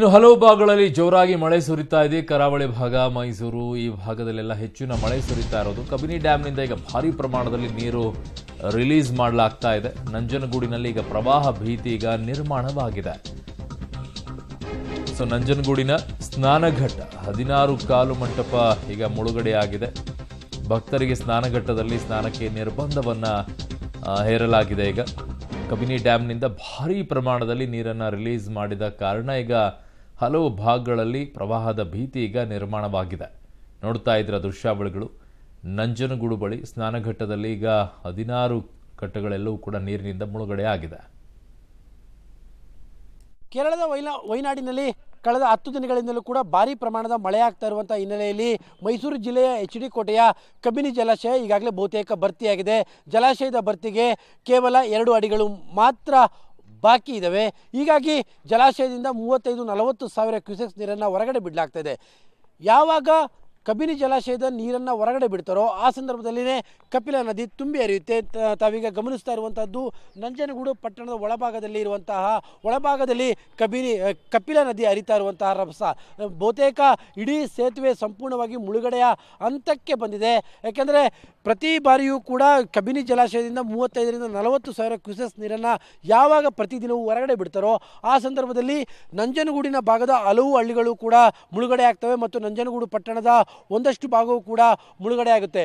ಇನ್ನು ಹಲವು ಭಾಗಗಳಲ್ಲಿ ಜೋರಾಗಿ ಮಳೆ ಸುರಿತಾ ಇದೆ ಕರಾವಳಿ ಭಾಗ ಮೈಸೂರು ಈ ಭಾಗದಲ್ಲೆಲ್ಲ ಹೆಚ್ಚಿನ ಮಳೆ ಸುರಿತಾ ಇರೋದು ಕಬಿನಿ ಡ್ಯಾಮ್ನಿಂದ ಈಗ ಭಾರಿ ಪ್ರಮಾಣದಲ್ಲಿ ನೀರು ರಿಲೀಸ್ ಮಾಡಲಾಗ್ತಾ ಇದೆ ನಂಜನಗೂಡಿನಲ್ಲಿ ಈಗ ಪ್ರವಾಹ ಭೀತಿ ಈಗ ನಿರ್ಮಾಣವಾಗಿದೆ ಸೊ ನಂಜನಗೂಡಿನ ಸ್ನಾನಘಟ್ಟ ಹದಿನಾರು ಕಾಲು ಮಂಟಪ ಈಗ ಮುಳುಗಡೆಯಾಗಿದೆ ಭಕ್ತರಿಗೆ ಸ್ನಾನಘಟ್ಟದಲ್ಲಿ ಸ್ನಾನಕ್ಕೆ ನಿರ್ಬಂಧವನ್ನು ಹೇರಲಾಗಿದೆ ಈಗ ಕಬಿನಿ ಡ್ಯಾಮ್ನಿಂದ ಭಾರಿ ಪ್ರಮಾಣದಲ್ಲಿ ನೀರನ್ನು ರಿಲೀಸ್ ಮಾಡಿದ ಕಾರಣ ಈಗ ಹಲವು ಭಾಗಗಳಲ್ಲಿ ಪ್ರವಾಹದ ಭೀತಿ ಈಗ ನಿರ್ಮಾಣವಾಗಿದೆ ನೋಡ್ತಾ ಇದ್ರ ದೃಶ್ಯಾವಳಿಗಳು ನಂಜನಗೂಡು ಬಳಿ ಸ್ನಾನಘಟ್ಟದಲ್ಲಿ ಈಗ ಹದಿನಾರು ಕಟ್ಟೆಗಳೆಲ್ಲವೂ ಕೂಡ ನೀರಿನಿಂದ ಮುಳುಗಡೆ ಆಗಿದೆ ಕೇರಳದ ವೈನಾಡಿನಲ್ಲಿ ಕಳೆದ ಹತ್ತು ದಿನಗಳಿಂದಲೂ ಕೂಡ ಭಾರಿ ಪ್ರಮಾಣದ ಮಳೆಯಾಗ್ತಾ ಇರುವಂಥ ಹಿನ್ನೆಲೆಯಲ್ಲಿ ಮೈಸೂರು ಜಿಲ್ಲೆಯ ಎಚ್ ಡಿ ಕೋಟೆಯ ಕಬಿನಿ ಜಲಾಶಯ ಈಗಾಗಲೇ ಬಹುತೇಕ ಭರ್ತಿಯಾಗಿದೆ ಜಲಾಶಯದ ಭರ್ತಿಗೆ ಕೇವಲ ಎರಡು ಅಡಿಗಳು ಮಾತ್ರ ಬಾಕಿ ಇದ್ದಾವೆ ಹೀಗಾಗಿ ಜಲಾಶಯದಿಂದ ಮೂವತ್ತೈದು ನಲವತ್ತು ಸಾವಿರ ಕ್ಯೂಸೆಕ್ಸ್ ನೀರನ್ನು ಹೊರಗಡೆ ಬಿಡಲಾಗ್ತಾ ಇದೆ ಯಾವಾಗ ಕಬಿನಿ ಜಲಾಶಯದ ನೀರನ್ನು ಹೊರಗಡೆ ಬಿಡ್ತಾರೋ ಆ ಸಂದರ್ಭದಲ್ಲಿನೇ ಕಪಿಲ ನದಿ ತುಂಬಿ ಹರಿಯುತ್ತೆ ತಾವೀಗ ಗಮನಿಸ್ತಾ ಇರುವಂಥದ್ದು ನಂಜನಗೂಡು ಪಟ್ಟಣದ ಒಳಭಾಗದಲ್ಲಿ ಇರುವಂತಹ ಒಳಭಾಗದಲ್ಲಿ ಕಬಿನಿ ಕಪಿಲ ನದಿ ಹರಿತಾ ಇರುವಂತಹ ರಭಸ ಬಹುತೇಕ ಇಡೀ ಸೇತುವೆ ಸಂಪೂರ್ಣವಾಗಿ ಮುಳುಗಡೆಯ ಹಂತಕ್ಕೆ ಬಂದಿದೆ ಯಾಕೆಂದರೆ ಪ್ರತಿ ಬಾರಿಯೂ ಕೂಡ ಕಬಿನಿ ಜಲಾಶಯದಿಂದ ಮೂವತ್ತೈದರಿಂದ ನಲವತ್ತು ಸಾವಿರ ಕ್ಯೂಸೆಸ್ ನೀರನ್ನು ಯಾವಾಗ ಪ್ರತಿದಿನವೂ ಹೊರಗಡೆ ಬಿಡ್ತಾರೋ ಆ ಸಂದರ್ಭದಲ್ಲಿ ನಂಜನಗೂಡಿನ ಭಾಗದ ಹಲವು ಹಳ್ಳಿಗಳು ಕೂಡ ಮುಳುಗಡೆ ಆಗ್ತವೆ ಮತ್ತು ನಂಜನಗೂಡು ಪಟ್ಟಣದ ಒಂದಷ್ಟು ಭಾಗವೂ ಕೂಡ ಮುಳುಗಡೆ ಆಗುತ್ತೆ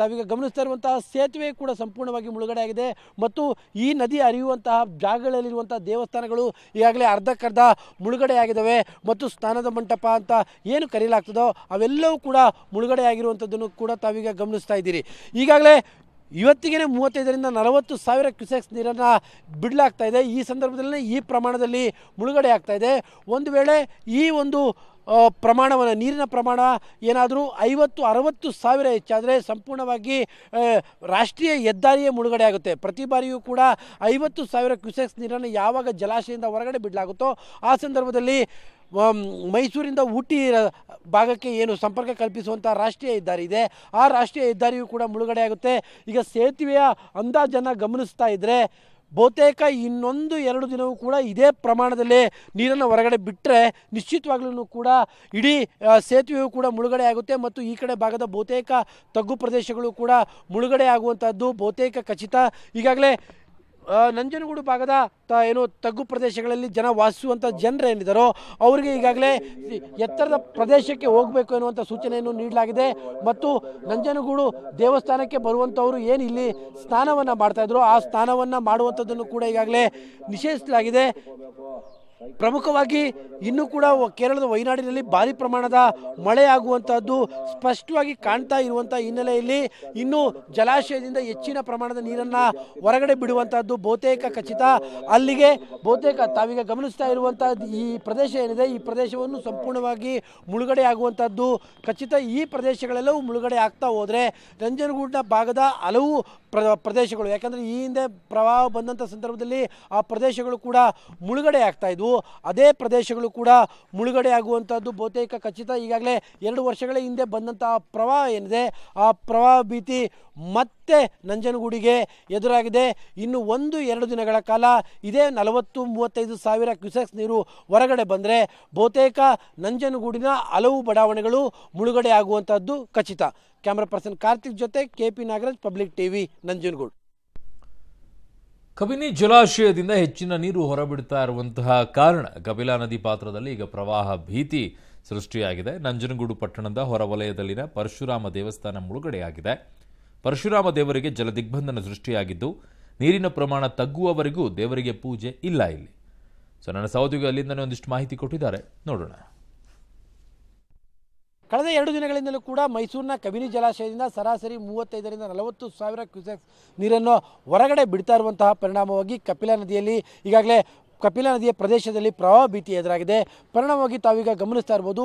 ತಾವೀಗ ಗಮನಿಸ್ತಾ ಇರುವಂತಹ ಸೇತುವೆ ಕೂಡ ಸಂಪೂರ್ಣವಾಗಿ ಮುಳುಗಡೆ ಆಗಿದೆ ಮತ್ತು ಈ ನದಿ ಹರಿಯುವಂತಹ ಜಾಗಗಳಲ್ಲಿರುವಂತಹ ದೇವಸ್ಥಾನಗಳು ಈಗಾಗಲೇ ಅರ್ಧಕ್ಕರ್ಧ ಮುಳುಗಡೆ ಆಗಿದ್ದಾವೆ ಮತ್ತು ಸ್ನಾನದ ಮಂಟಪ ಅಂತ ಏನು ಕರೆಯಲಾಗ್ತದೋ ಅವೆಲ್ಲವೂ ಕೂಡ ಮುಳುಗಡೆ ಆಗಿರುವಂಥದ್ದನ್ನು ಕೂಡ ತಾವೀಗ ಗಮನಿಸ್ತಾ ಇದ್ದೀರಿ ಈಗಾಗಲೇ ಇವತ್ತಿಗೆ ಮೂವತ್ತೈದರಿಂದ ನಲವತ್ತು ಸಾವಿರ ಕ್ಯೂಸೆಕ್ಸ್ ನೀರನ್ನು ಬಿಡಲಾಗ್ತಾ ಇದೆ ಈ ಸಂದರ್ಭದಲ್ಲಿ ಈ ಪ್ರಮಾಣದಲ್ಲಿ ಮುಳುಗಡೆ ಆಗ್ತಾ ಇದೆ ಒಂದು ವೇಳೆ ಈ ಒಂದು ಪ್ರಮಾಣವನ್ನು ನೀರಿನ ಪ್ರಮಾಣ ಏನಾದರೂ ಐವತ್ತು ಅರವತ್ತು ಸಾವಿರ ಹೆಚ್ಚಾದರೆ ಸಂಪೂರ್ಣವಾಗಿ ರಾಷ್ಟ್ರೀಯ ಹೆದ್ದಾರಿಯೇ ಮುಳುಗಡೆ ಆಗುತ್ತೆ ಪ್ರತಿ ಬಾರಿಯೂ ಕೂಡ ಐವತ್ತು ಸಾವಿರ ಕ್ಯೂಸೆಕ್ಸ್ ನೀರನ್ನು ಯಾವಾಗ ಜಲಾಶಯದಿಂದ ಹೊರಗಡೆ ಬಿಡಲಾಗುತ್ತೋ ಆ ಸಂದರ್ಭದಲ್ಲಿ ಮೈಸೂರಿಂದ ಊಟಿ ಭಾಗಕ್ಕೆ ಏನು ಸಂಪರ್ಕ ಕಲ್ಪಿಸುವಂಥ ರಾಷ್ಟ್ರೀಯ ಹೆದ್ದಾರಿ ಇದೆ ಆ ರಾಷ್ಟ್ರೀಯ ಹೆದ್ದಾರಿಯೂ ಕೂಡ ಮುಳುಗಡೆ ಆಗುತ್ತೆ ಈಗ ಸೇತುವೆಯ ಅಂದಾಜನ್ನು ಗಮನಿಸ್ತಾ ಇದ್ದರೆ ಬಹುತೇಕ ಇನ್ನೊಂದು ಎರಡು ದಿನವೂ ಕೂಡ ಇದೇ ಪ್ರಮಾಣದಲ್ಲಿ ನೀರನ್ನು ಹೊರಗಡೆ ಬಿಟ್ಟರೆ ನಿಶ್ಚಿತವಾಗ್ಲೂ ಕೂಡ ಇಡೀ ಸೇತುವೆಯು ಕೂಡ ಮುಳುಗಡೆ ಆಗುತ್ತೆ ಮತ್ತು ಈ ಕಡೆ ಭಾಗದ ಬಹುತೇಕ ತಗ್ಗು ಪ್ರದೇಶಗಳು ಕೂಡ ಮುಳುಗಡೆ ಆಗುವಂಥದ್ದು ಬಹುತೇಕ ಖಚಿತ ಈಗಾಗಲೇ ನಂಜನಗೂಡು ಭಾಗದ ತ ಏನು ತಗ್ಗು ಪ್ರದೇಶಗಳಲ್ಲಿ ಜನ ವಾಸಿಸುವಂಥ ಜನರೇನಿದ್ದಾರೋ ಅವರಿಗೆ ಈಗಾಗಲೇ ಎತ್ತರದ ಪ್ರದೇಶಕ್ಕೆ ಹೋಗಬೇಕು ಎನ್ನುವಂಥ ಸೂಚನೆಯನ್ನು ನೀಡಲಾಗಿದೆ ಮತ್ತು ನಂಜನಗೂಡು ದೇವಸ್ಥಾನಕ್ಕೆ ಬರುವಂಥವರು ಏನು ಇಲ್ಲಿ ಸ್ನಾನವನ್ನು ಮಾಡ್ತಾಯಿದ್ರು ಆ ಸ್ನಾನವನ್ನು ಮಾಡುವಂಥದ್ದನ್ನು ಕೂಡ ಈಗಾಗಲೇ ನಿಷೇಧಿಸಲಾಗಿದೆ ಪ್ರಮುಖವಾಗಿ ಇನ್ನೂ ಕೂಡ ಕೇರಳದ ವಯನಾಡಿನಲ್ಲಿ ಭಾರಿ ಪ್ರಮಾಣದ ಮಳೆಯಾಗುವಂತಹದ್ದು ಸ್ಪಷ್ಟವಾಗಿ ಕಾಣ್ತಾ ಇರುವಂಥ ಹಿನ್ನೆಲೆಯಲ್ಲಿ ಇನ್ನೂ ಜಲಾಶಯದಿಂದ ಹೆಚ್ಚಿನ ಪ್ರಮಾಣದ ನೀರನ್ನು ಹೊರಗಡೆ ಬಿಡುವಂತಹದ್ದು ಬಹುತೇಕ ಖಚಿತ ಅಲ್ಲಿಗೆ ಬಹುತೇಕ ತಾವೀಗ ಗಮನಿಸ್ತಾ ಇರುವಂಥದ್ದು ಈ ಪ್ರದೇಶ ಏನಿದೆ ಈ ಪ್ರದೇಶವನ್ನು ಸಂಪೂರ್ಣವಾಗಿ ಮುಳುಗಡೆ ಆಗುವಂಥದ್ದು ಖಚಿತ ಈ ಪ್ರದೇಶಗಳೆಲ್ಲವೂ ಮುಳುಗಡೆ ಆಗ್ತಾ ಹೋದರೆ ನಂಜನಗೂಡಿನ ಭಾಗದ ಹಲವು ಪ್ರ ಪ್ರದೇಶಗಳು ಯಾಕಂದರೆ ಈ ಹಿಂದೆ ಪ್ರವಾಹ ಬಂದಂಥ ಸಂದರ್ಭದಲ್ಲಿ ಆ ಪ್ರದೇಶಗಳು ಕೂಡ ಮುಳುಗಡೆ ಆಗ್ತಾ ಇದ್ವು ಅದೇ ಪ್ರದೇಶಗಳು ಕೂಡ ಮುಳುಗಡೆ ಆಗುವಂಥದ್ದು ಬಹುತೇಕ ಖಚಿತ ಈಗಾಗಲೇ ಎರಡು ವರ್ಷಗಳ ಹಿಂದೆ ಬಂದಂಥ ಪ್ರವಾಹ ಏನಿದೆ ಆ ಪ್ರವಾಹ ಭೀತಿ ಮತ್ತೆ ನಂಜನಗೂಡಿಗೆ ಎದುರಾಗಿದೆ ಇನ್ನು ಒಂದು ಎರಡು ದಿನಗಳ ಕಾಲ ಇದೇ ನಲವತ್ತು ಮೂವತ್ತೈದು ಸಾವಿರ ಕ್ಯೂಸೆಕ್ಸ್ ನೀರು ಹೊರಗಡೆ ಬಂದರೆ ಬಹುತೇಕ ನಂಜನಗೂಡಿನ ಹಲವು ಬಡಾವಣೆಗಳು ಮುಳುಗಡೆ ಆಗುವಂಥದ್ದು ಖಚಿತ ಕ್ಯಾಮ್ರಾ ಪರ್ಸನ್ ಕಾರ್ತಿಕ್ ಜೊತೆ KP Nagaraj Public TV Nanjangud Kabini ಜಲಾಶಯದಿಂದ ಹೆಚ್ಚಿನ ನೀರು ಹೊರಬಿಡ್ತಾ ಇರುವಂತಹ ಕಾರಣ ಕಪಿಲಾ ನದಿ ಪಾತ್ರದಲ್ಲಿ ಈಗ ಪ್ರವಾಹ ಭೀತಿ ಸೃಷ್ಟಿಯಾಗಿದೆ ನಂಜನಗೂಡು ಪಟ್ಟಣದ ಹೊರವಲಯದಲ್ಲಿನ ಪರಶುರಾಮ ದೇವಸ್ಥಾನ ಮುಳುಗಡೆಯಾಗಿದೆ ಪರಶುರಾಮ ದೇವರಿಗೆ ಜಲ ದಿಗ್ಬಂಧನ ಸೃಷ್ಟಿಯಾಗಿದ್ದು ನೀರಿನ ಪ್ರಮಾಣ ತಗ್ಗುವವರೆಗೂ ದೇವರಿಗೆ ಪೂಜೆ ಇಲ್ಲ ಇಲ್ಲಿ ಸೊ ನನ್ನ ಸಹೋದ್ಯೋಗಿ ಅಲ್ಲಿಂದನೇ ಒಂದಿಷ್ಟು ಮಾಹಿತಿ ಕೊಟ್ಟಿದ್ದಾರೆ ನೋಡೋಣ ಕಳೆದ ಎರಡು ದಿನಗಳಿಂದಲೂ ಕೂಡ ಮೈಸೂರಿನ ಕಬಿನಿ ಜಲಾಶಯದಿಂದ ಸರಾಸರಿ ಮೂವತ್ತೈದರಿಂದ ನಲವತ್ತು ಸಾವಿರ ಕ್ಯೂಸೆಕ್ಸ್ ನೀರನ್ನು ಹೊರಗಡೆ ಬಿಡ್ತಾ ಇರುವಂತಹ ಪರಿಣಾಮವಾಗಿ ಕಪಿಲಾ ನದಿಯಲ್ಲಿ ಈಗಾಗಲೇ ಕಪಿಲಾ ನದಿಯ ಪ್ರದೇಶದಲ್ಲಿ ಪ್ರವಾಹ ಭೀತಿ ಎದುರಾಗಿದೆ ಪರಿಣಾಮವಾಗಿ ತಾವೀಗ ಗಮನಿಸ್ತಾ ಇರ್ಬೋದು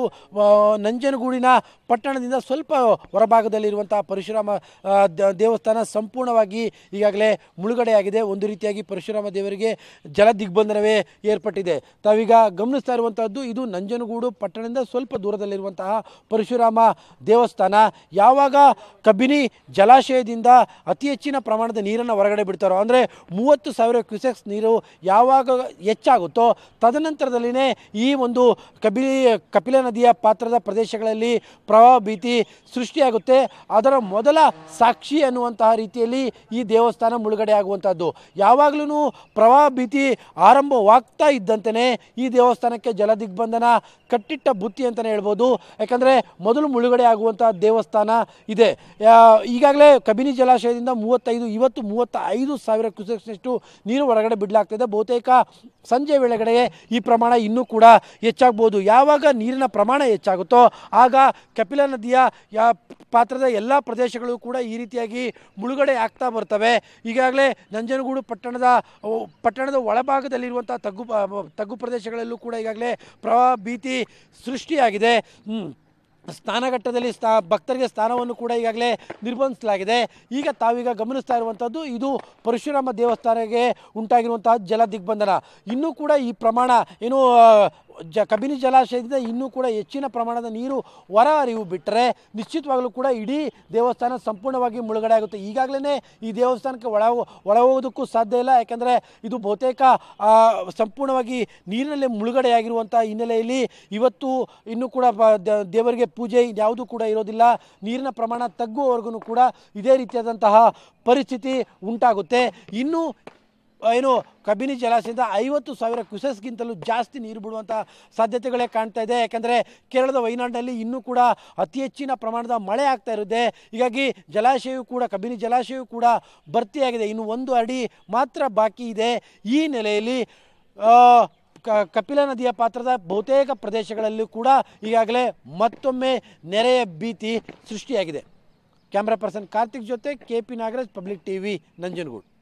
ನಂಜನಗೂಡಿನ ಪಟ್ಟಣದಿಂದ ಸ್ವಲ್ಪ ಹೊರಭಾಗದಲ್ಲಿರುವಂತಹ ಪರಶುರಾಮ ದೇವಸ್ಥಾನ ಸಂಪೂರ್ಣವಾಗಿ ಈಗಾಗಲೇ ಮುಳುಗಡೆಯಾಗಿದೆ ಒಂದು ರೀತಿಯಾಗಿ ಪರಶುರಾಮ ದೇವರಿಗೆ ಜಲ ದಿಗ್ಬಂಧನವೇ ಏರ್ಪಟ್ಟಿದೆ ತಾವೀಗ ಗಮನಿಸ್ತಾ ಇರುವಂಥದ್ದು ಇದು ನಂಜನಗೂಡು ಪಟ್ಟಣದಿಂದ ಸ್ವಲ್ಪ ದೂರದಲ್ಲಿರುವಂತಹ ಪರಶುರಾಮ ದೇವಸ್ಥಾನ ಯಾವಾಗ ಕಬಿನಿ ಜಲಾಶಯದಿಂದ ಅತಿ ಹೆಚ್ಚಿನ ಪ್ರಮಾಣದ ನೀರನ್ನು ಹೊರಗಡೆ ಬಿಡ್ತಾರೋ ಅಂದರೆ ಮೂವತ್ತು ಸಾವಿರ ಕ್ಯೂಸೆಕ್ಸ್ ನೀರು ಯಾವಾಗ ಹೆಚ್ಚಾಗುತ್ತೋ ತದನಂತರದಲ್ಲಿನೇ ಈ ಒಂದು ಕಬಿಲಿ ಕಪಿಲ ನದಿಯ ಪಾತ್ರದ ಪ್ರದೇಶಗಳಲ್ಲಿ ಪ್ರವಾಹ ಭೀತಿ ಸೃಷ್ಟಿಯಾಗುತ್ತೆ ಅದರ ಮೊದಲ ಸಾಕ್ಷಿ ಅನ್ನುವಂತಹ ರೀತಿಯಲ್ಲಿ ಈ ದೇವಸ್ಥಾನ ಮುಳುಗಡೆ ಆಗುವಂಥದ್ದು ಯಾವಾಗಲೂ ಪ್ರವಾಹ ಭೀತಿ ಆರಂಭವಾಗ್ತಾ ಇದ್ದಂತೆಯೇ ಈ ದೇವಸ್ಥಾನಕ್ಕೆ ಜಲ ದಿಗ್ಬಂಧನ ಕಟ್ಟಿಟ್ಟ ಬುತ್ತಿ ಅಂತಲೇ ಹೇಳ್ಬೋದು ಯಾಕಂದರೆ ಮೊದಲು ಮುಳುಗಡೆ ಆಗುವಂಥ ದೇವಸ್ಥಾನ ಇದೆ ಈಗಾಗಲೇ ಕಬಿನಿ ಜಲಾಶಯದಿಂದ ಮೂವತ್ತೈದು ಇವತ್ತು ಮೂವತ್ತೈದು ಸಾವಿರ ಕ್ಯೂಸೆಕ್ಸ್ನಷ್ಟು ನೀರು ಹೊರಗಡೆ ಬಿಡಲಾಗ್ತಿದೆ ಬಹುತೇಕ ಸಂಜೆ ವೇಳೆಗಡೆಯೇ ಈ ಪ್ರಮಾಣ ಇನ್ನೂ ಕೂಡ ಹೆಚ್ಚಾಗ್ಬೋದು ಯಾವಾಗ ನೀರಿನ ಪ್ರಮಾಣ ಹೆಚ್ಚಾಗುತ್ತೋ ಆಗ ಕಪಿಲ ನದಿಯ ಯಾ ಪಾತ್ರದ ಎಲ್ಲ ಪ್ರದೇಶಗಳು ಕೂಡ ಈ ರೀತಿಯಾಗಿ ಮುಳುಗಡೆ ಆಗ್ತಾ ಬರ್ತವೆ ಈಗಾಗಲೇ ನಂಜನಗೂಡು ಪಟ್ಟಣದ ಪಟ್ಟಣದ ಒಳಭಾಗದಲ್ಲಿರುವಂಥ ತಗ್ಗು ತಗ್ಗು ಪ್ರದೇಶಗಳಲ್ಲೂ ಕೂಡ ಈಗಾಗಲೇ ಪ್ರವಾಹ ಭೀತಿ ಸೃಷ್ಟಿಯಾಗಿದೆ ಸ್ಥಾನಘಟ್ಟದಲ್ಲಿ ಸ್ಥಾ ಭಕ್ತರಿಗೆ ಸ್ಥಾನವನ್ನು ಕೂಡ ಈಗಾಗಲೇ ನಿರ್ಬಂಧಿಸಲಾಗಿದೆ ಈಗ ತಾವೀಗ ಗಮನಿಸ್ತಾ ಇರುವಂಥದ್ದು ಇದು ಪರಶುರಾಮ ದೇವಸ್ಥಾನಕ್ಕೆ ಉಂಟಾಗಿರುವಂತಹ ಜಲ ದಿಗ್ಬಂಧನ ಇನ್ನೂ ಕೂಡ ಈ ಪ್ರಮಾಣ ಏನು ಜ ಕಬಿನಿ ಜಲಾಶಯದಿಂದ ಇನ್ನೂ ಕೂಡ ಹೆಚ್ಚಿನ ಪ್ರಮಾಣದ ನೀರು ಹೊರ ಅರಿವು ಬಿಟ್ಟರೆ ನಿಶ್ಚಿತವಾಗಲೂ ಕೂಡ ಇಡೀ ದೇವಸ್ಥಾನ ಸಂಪೂರ್ಣವಾಗಿ ಮುಳುಗಡೆ ಆಗುತ್ತೆ ಈಗಾಗಲೇ ಈ ದೇವಸ್ಥಾನಕ್ಕೆ ಒಳ ಒಳ ಹೋಗೋದಕ್ಕೂ ಸಾಧ್ಯ ಇಲ್ಲ ಯಾಕೆಂದರೆ ಇದು ಬಹುತೇಕ ಸಂಪೂರ್ಣವಾಗಿ ನೀರಿನಲ್ಲಿ ಮುಳುಗಡೆಯಾಗಿರುವಂಥ ಹಿನ್ನೆಲೆಯಲ್ಲಿ ಇವತ್ತು ಇನ್ನೂ ಕೂಡ ದೇವರಿಗೆ ಪೂಜೆ ಯಾವುದೂ ಕೂಡ ಇರೋದಿಲ್ಲ ನೀರಿನ ಪ್ರಮಾಣ ತಗ್ಗುವವರೆಗೂ ಕೂಡ ಇದೇ ರೀತಿಯಾದಂತಹ ಪರಿಸ್ಥಿತಿ ಉಂಟಾಗುತ್ತೆ ಇನ್ನು ಏನು ಕಬಿನಿ ಜಲಾಶಯದಿಂದ ಐವತ್ತು ಸಾವಿರ ಕ್ಯುಸೆಸ್ಗಿಂತಲೂ ಜಾಸ್ತಿ ನೀರು ಬಿಡುವಂಥ ಸಾಧ್ಯತೆಗಳೇ ಕಾಣ್ತಾ ಇದೆ ಯಾಕಂದರೆ ಕೇರಳದ ವೈನಾಡಿನಲ್ಲಿ ಇನ್ನೂ ಕೂಡ ಅತಿ ಹೆಚ್ಚಿನ ಪ್ರಮಾಣದ ಮಳೆ ಆಗ್ತಾ ಇರುತ್ತೆ ಹೀಗಾಗಿ ಜಲಾಶಯವು ಕೂಡ ಕಬಿನಿ ಜಲಾಶಯವು ಕೂಡ ಭರ್ತಿಯಾಗಿದೆ ಇನ್ನು ಒಂದು ಅಡಿ ಮಾತ್ರ ಬಾಕಿ ಇದೆ ಈ ನೆಲೆಯಲ್ಲಿ ಕಪಿಲ ನದಿಯ ಪಾತ್ರದ ಬಹುತೇಕ ಪ್ರದೇಶಗಳಲ್ಲೂ ಕೂಡ ಈಗಾಗಲೇ ಮತ್ತೊಮ್ಮೆ ನೆರೆಯ ಭೀತಿ ಸೃಷ್ಟಿಯಾಗಿದೆ ಕ್ಯಾಮ್ರಾ ಪರ್ಸನ್ ಕಾರ್ತಿಕ್ ಜೊತೆ K P Nagaraj Public V Nanjangud